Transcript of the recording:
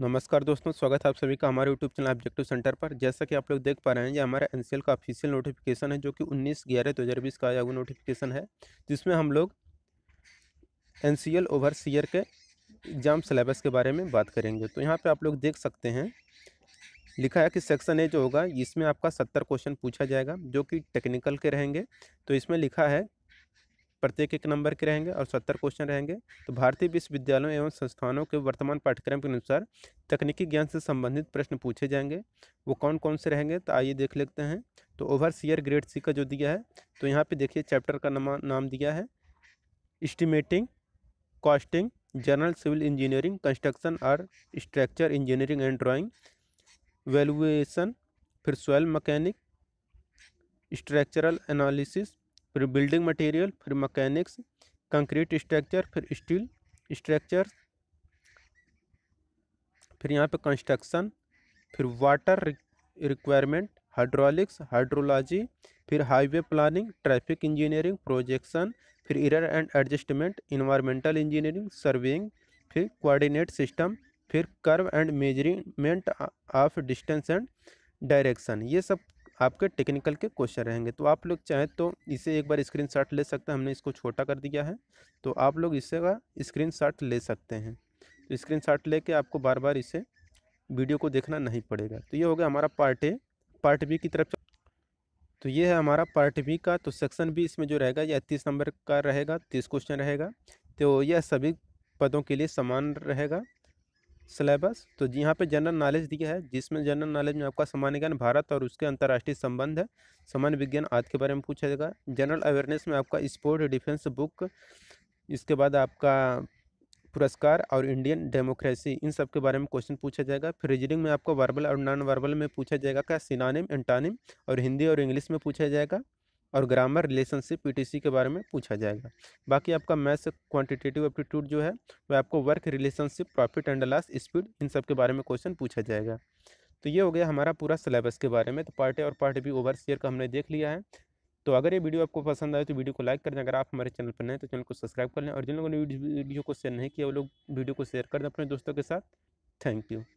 नमस्कार दोस्तों स्वागत है आप सभी का हमारे यूट्यूब चैनल ऑब्जेक्टिव सेंटर पर जैसा कि आप लोग देख पा रहे हैं ये हमारा एन का ऑफिशियल नोटिफिकेशन है जो कि 19 ग्यारह 2020 का आया हुआ नोटिफिकेशन है जिसमें हम लोग N C L overseer के एग्ज़ाम सिलेबस के बारे में बात करेंगे तो यहाँ पर आप लोग देख सकते हैं लिखा है कि सेक्शन ए जो होगा इसमें आपका सत्तर क्वेश्चन पूछा जाएगा जो कि टेक्निकल के रहेंगे तो इसमें लिखा है प्रत्येक एक नंबर के रहेंगे और सत्तर क्वेश्चन रहेंगे तो भारतीय विश्वविद्यालयों एवं संस्थानों के वर्तमान पाठ्यक्रम के अनुसार तकनीकी ज्ञान से संबंधित प्रश्न पूछे जाएंगे वो कौन कौन से रहेंगे तो आइए देख लेते हैं तो ओवर सीयर ग्रेड सी का जो दिया है तो यहाँ पे देखिए चैप्टर का नमा नाम दिया है estimating costing general civil engineering construction और structure engineering and drawing valuation फिर सोयल मकैनिक स्ट्रक्चरल एनालिसिस फिर बिल्डिंग मटेरियल फिर मकैनिक्स कंक्रीट स्ट्रक्चर फिर स्टील स्ट्रक्चर फिर यहाँ पे कंस्ट्रक्शन फिर वाटर रिक्वायरमेंट हाइड्रोलिक्स हाइड्रोलॉजी फिर highway planning traffic engineering projection फिर error and adjustment environmental engineering surveying फिर कोऑर्डिनेट सिस्टम फिर curve and measurement of distance and direction ये सब आपके टेक्निकल के क्वेश्चन रहेंगे तो आप लोग चाहें तो इसे एक बार स्क्रीन ले सकते हैं हमने इसको छोटा कर दिया है तो आप लोग इसे का स्क्रीन ले सकते हैं तो स्क्रीन लेके आपको बार बार इसे वीडियो को देखना नहीं पड़ेगा तो ये हो गया हमारा पार्ट ए पार्ट बी की तरफ तो ये है हमारा पार्ट बी का तो सेक्शन बी इसमें जो रहेगा यह तीस नंबर का रहेगा तीस क्वेश्चन रहेगा तो यह सभी पदों के लिए समान रहेगा सिलेबस तो जी यहाँ पे जनरल नॉलेज दिया है जिसमें जनरल नॉलेज में आपका सामान्य ज्ञान भारत और उसके अंतर्राष्ट्रीय संबंध है सामान्य विज्ञान आदि के बारे में पूछा जाएगा जनरल अवेयरनेस में आपका स्पोर्ट डिफेंस बुक इसके बाद आपका पुरस्कार और इंडियन डेमोक्रेसी इन सब के बारे में क्वेश्चन पूछा जाएगा फिर रीजनिंग में आपको वर्बल और नॉन वर्बल में पूछा जाएगा क्या सिनानिम एंटानिम और हिंदी और इंग्लिश में पूछा जाएगा और ग्रामर रिलेशनशिप पीटीसी के बारे में पूछा जाएगा बाकी आपका मैथ्स क्वांटिटेटिव एप्टीट्यूड जो है वह आपको work relationship profit and loss speed इन सब के बारे में क्वेश्चन पूछा जाएगा तो ये हो गया हमारा पूरा सिलेबस के बारे में तो पार्ट ए और पार्ट बी ओवर शेयर का हमने देख लिया है तो अगर ये वीडियो आपको पसंद आए तो वीडियो को लाइक कर दें अगर आप हमारे चैनल पर नए तो चैनल को सब्सक्राइब कर लें और जिन लोगों ने वीडियो को शेयर नहीं किया वो लोग वीडियो को शेयर कर दें अपने दोस्तों के साथ थैंक यू